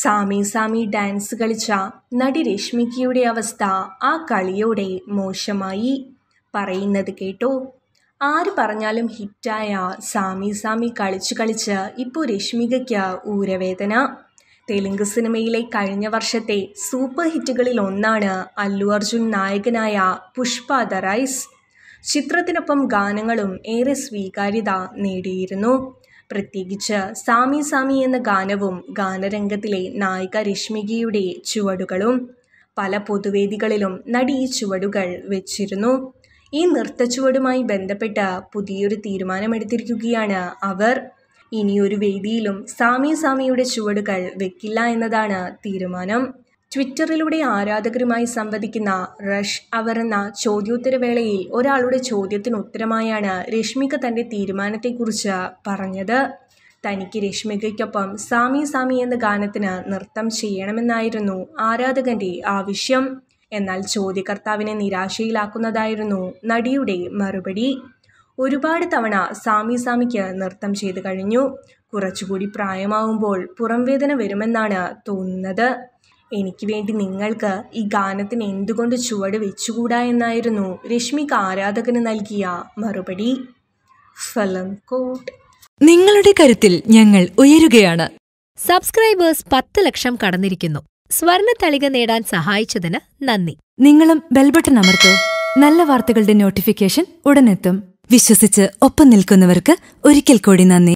സാമി സാമി dance കളിച്ച നടി രശ്മിക്കയുടെ അവസ്ഥ ആ കളിയോടെ മോശമായി പറയുന്നത് കേട്ടോ ആര് പറഞ്ഞാലും ഹിറ്റായ സാമി സാമി കളിച്ച് കളിച്ച് ഇപ്പോൾ രശ്മികയ്ക്ക് ഊരവേദന തെലുങ്ക് സിനിമയിലെ കഴിഞ്ഞ വർഷത്തെ സൂപ്പർ ഹിറ്റുകളിൽ ഒന്നാണ് അല്ലു അർജുൻ നായകനായ പുഷ്പ ദ റൈസ് ചിത്രത്തിനൊപ്പം ഗാനങ്ങളും ഏറെ സ്വീകാര്യത നേടിയിരുന്നു പ്രത്യേകിച്ച് സാമി സാമി എന്ന ഗാനവും ഗാനരംഗത്തിലെ നായിക രശ്മികയുടെ ചുവടുകളും പല പൊതുവേദികളിലും നടി ഈ ചുവടുകൾ വെച്ചിരുന്നു ഈ ചുവടുമായി ബന്ധപ്പെട്ട പുതിയൊരു തീരുമാനമെടുത്തിരിക്കുകയാണ് അവർ ഇനിയൊരു വേദിയിലും സാമി സാമിയുടെ ചുവടുകൾ വെക്കില്ല എന്നതാണ് തീരുമാനം ട്വിറ്ററിലൂടെ ആരാധകരുമായി സംവദിക്കുന്ന റഷ് അവർ എന്ന ചോദ്യോത്തരവേളയിൽ ഒരാളുടെ ചോദ്യത്തിന് ഉത്തരമായാണ് രശ്മിക തൻ്റെ തീരുമാനത്തെക്കുറിച്ച് പറഞ്ഞത് തനിക്ക് രശ്മികയ്ക്കൊപ്പം സാമി സാമി എന്ന ഗാനത്തിന് നൃത്തം ചെയ്യണമെന്നായിരുന്നു ആരാധകന്റെ ആവശ്യം എന്നാൽ ചോദ്യകർത്താവിനെ നിരാശയിലാക്കുന്നതായിരുന്നു നടിയുടെ മറുപടി ഒരുപാട് തവണ സാമി സാമിക്ക് നൃത്തം ചെയ്തു കഴിഞ്ഞു കുറച്ചുകൂടി പ്രായമാവുമ്പോൾ പുറംവേദന വരുമെന്നാണ് തോന്നുന്നത് എനിക്ക് വേണ്ടി നിങ്ങൾക്ക് ഈ ഗാനത്തിന് എന്തുകൊണ്ട് ചുവട് വെച്ചുകൂടാ എന്നായിരുന്നു രശ്മിക്ക് ആരാധകന് നൽകിയ മറുപടി ഫലം കോട്ട് നിങ്ങളുടെ കരുത്തിൽ ഞങ്ങൾ ഉയരുകയാണ് സബ്സ്ക്രൈബേഴ്സ് പത്ത് ലക്ഷം കടന്നിരിക്കുന്നു തളിക നേടാൻ സഹായിച്ചതിന് നന്ദി നിങ്ങളും ബെൽബട്ടൺ അമർത്തോ നല്ല വാർത്തകളുടെ നോട്ടിഫിക്കേഷൻ ഉടനെത്തും വിശ്വസിച്ച് ഒപ്പം നിൽക്കുന്നവർക്ക് ഒരിക്കൽ കൂടി നന്ദി